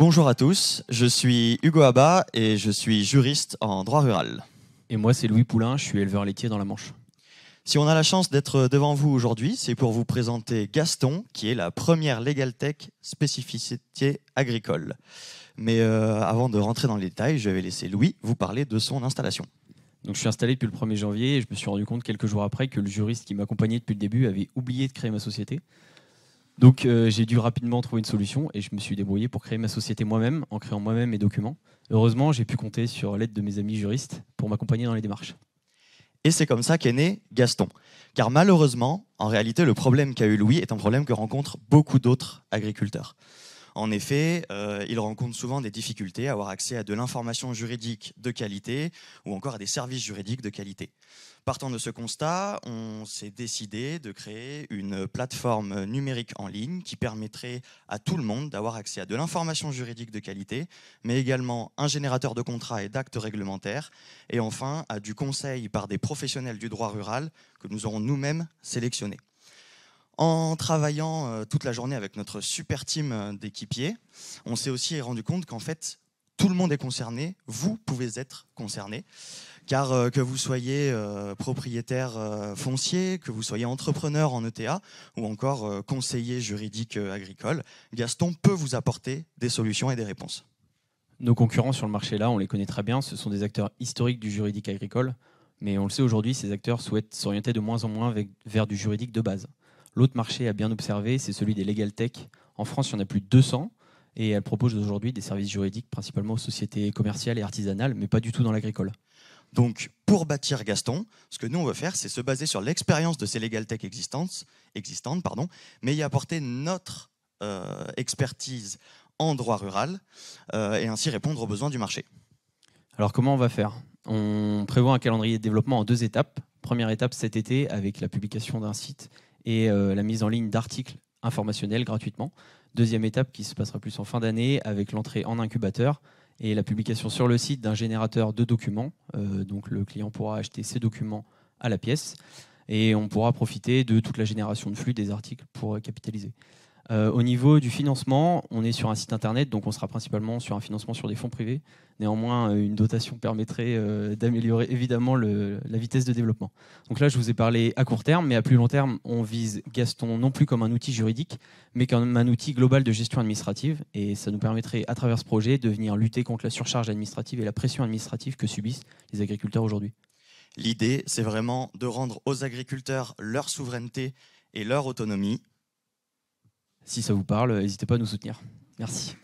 Bonjour à tous, je suis Hugo Abba et je suis juriste en droit rural. Et moi, c'est Louis Poulain, je suis éleveur laitier dans la Manche. Si on a la chance d'être devant vous aujourd'hui, c'est pour vous présenter Gaston, qui est la première LegalTech spécificité agricole. Mais euh, avant de rentrer dans les détails, je vais laisser Louis vous parler de son installation. Donc je suis installé depuis le 1er janvier et je me suis rendu compte quelques jours après que le juriste qui m'accompagnait depuis le début avait oublié de créer ma société. Donc euh, j'ai dû rapidement trouver une solution et je me suis débrouillé pour créer ma société moi-même en créant moi-même mes documents. Heureusement, j'ai pu compter sur l'aide de mes amis juristes pour m'accompagner dans les démarches. Et c'est comme ça qu'est né Gaston. Car malheureusement, en réalité, le problème qu'a eu Louis est un problème que rencontrent beaucoup d'autres agriculteurs. En effet, euh, ils rencontrent souvent des difficultés à avoir accès à de l'information juridique de qualité ou encore à des services juridiques de qualité. Partant de ce constat, on s'est décidé de créer une plateforme numérique en ligne qui permettrait à tout le monde d'avoir accès à de l'information juridique de qualité, mais également un générateur de contrats et d'actes réglementaires, et enfin à du conseil par des professionnels du droit rural que nous aurons nous-mêmes sélectionnés. En travaillant euh, toute la journée avec notre super team euh, d'équipiers, on s'est aussi rendu compte qu'en fait, tout le monde est concerné, vous pouvez être concerné, car euh, que vous soyez propriétaire foncier, que vous soyez entrepreneur en ETA ou encore conseiller juridique agricole, Gaston peut vous apporter des solutions et des réponses. Nos concurrents sur le marché là, on les connaît très bien, ce sont des acteurs historiques du juridique agricole, mais on le sait aujourd'hui, ces acteurs souhaitent s'orienter de moins en moins vers du juridique de base. L'autre marché à bien observer, c'est celui des legal tech. En France, il y en a plus de 200 et elle propose aujourd'hui des services juridiques principalement aux sociétés commerciales et artisanales, mais pas du tout dans l'agricole. Donc, pour bâtir Gaston, ce que nous on veut faire, c'est se baser sur l'expérience de ces legal tech existantes, existantes pardon, mais y apporter notre euh, expertise en droit rural euh, et ainsi répondre aux besoins du marché. Alors, comment on va faire On prévoit un calendrier de développement en deux étapes. Première étape cet été avec la publication d'un site et euh, la mise en ligne d'articles informationnels gratuitement. Deuxième étape qui se passera plus en fin d'année avec l'entrée en incubateur et la publication sur le site d'un générateur de documents. Euh, donc le client pourra acheter ses documents à la pièce et on pourra profiter de toute la génération de flux des articles pour capitaliser. Euh, au niveau du financement, on est sur un site internet, donc on sera principalement sur un financement sur des fonds privés. Néanmoins, euh, une dotation permettrait euh, d'améliorer évidemment la vitesse de développement. Donc là, je vous ai parlé à court terme, mais à plus long terme, on vise Gaston non plus comme un outil juridique, mais comme un outil global de gestion administrative. Et ça nous permettrait, à travers ce projet, de venir lutter contre la surcharge administrative et la pression administrative que subissent les agriculteurs aujourd'hui. L'idée, c'est vraiment de rendre aux agriculteurs leur souveraineté et leur autonomie si ça vous parle, n'hésitez pas à nous soutenir. Merci.